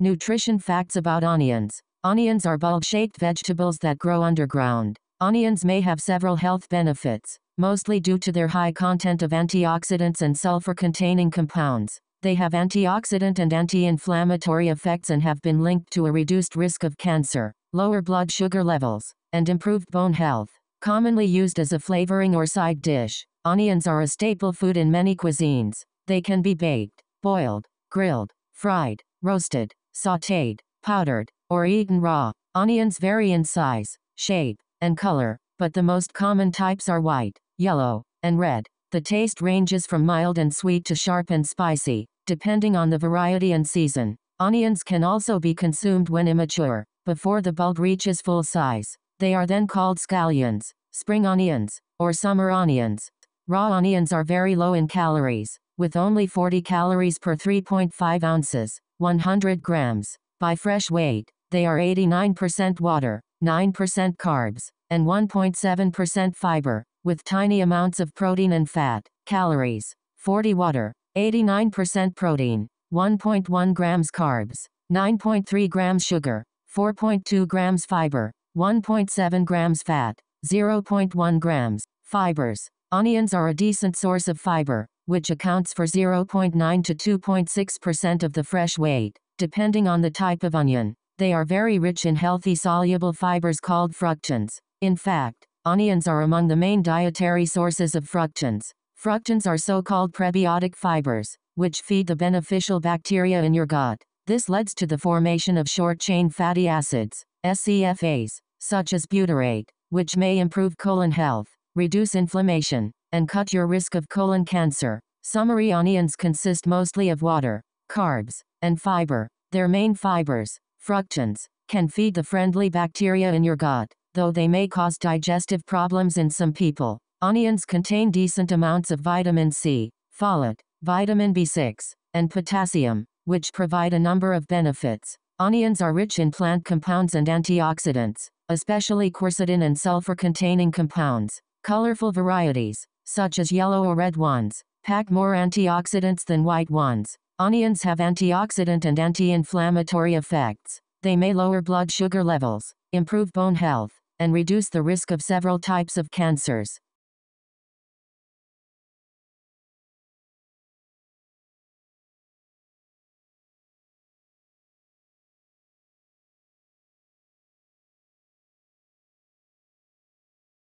Nutrition facts about onions. Onions are bulb-shaped vegetables that grow underground. Onions may have several health benefits, mostly due to their high content of antioxidants and sulfur-containing compounds. They have antioxidant and anti-inflammatory effects and have been linked to a reduced risk of cancer, lower blood sugar levels, and improved bone health. Commonly used as a flavoring or side dish, onions are a staple food in many cuisines. They can be baked, boiled, grilled, fried, roasted, sautéed, powdered, or eaten raw. Onions vary in size, shape, and color, but the most common types are white, yellow, and red. The taste ranges from mild and sweet to sharp and spicy, depending on the variety and season. Onions can also be consumed when immature, before the bulb reaches full size. They are then called scallions, spring onions, or summer onions. Raw onions are very low in calories, with only 40 calories per 3.5 ounces. 100 grams. By fresh weight, they are 89% water, 9% carbs, and 1.7% fiber, with tiny amounts of protein and fat. Calories 40 water, 89% protein, 1.1 grams carbs, 9.3 grams sugar, 4.2 grams fiber, 1.7 grams fat, 0.1 grams fibers. Onions are a decent source of fiber, which accounts for 0.9 to 2.6% of the fresh weight, depending on the type of onion. They are very rich in healthy soluble fibers called fructans. In fact, onions are among the main dietary sources of fructans. Fructans are so-called prebiotic fibers, which feed the beneficial bacteria in your gut. This leads to the formation of short-chain fatty acids, SCFAs, such as butyrate, which may improve colon health, reduce inflammation, and cut your risk of colon cancer. Summary: onions consist mostly of water, carbs, and fiber. Their main fibers, fructans, can feed the friendly bacteria in your gut, though they may cause digestive problems in some people. Onions contain decent amounts of vitamin C, folate, vitamin B6, and potassium, which provide a number of benefits. Onions are rich in plant compounds and antioxidants, especially quercetin and sulfur-containing compounds. Colorful varieties, such as yellow or red ones, pack more antioxidants than white ones. Onions have antioxidant and anti-inflammatory effects. They may lower blood sugar levels, improve bone health, and reduce the risk of several types of cancers.